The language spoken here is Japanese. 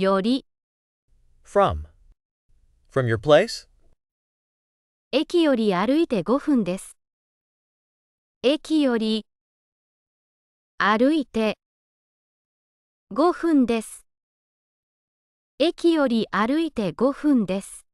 より from from your place? 駅より歩いて5分です。駅より歩いて5分です。駅より歩いて5分です。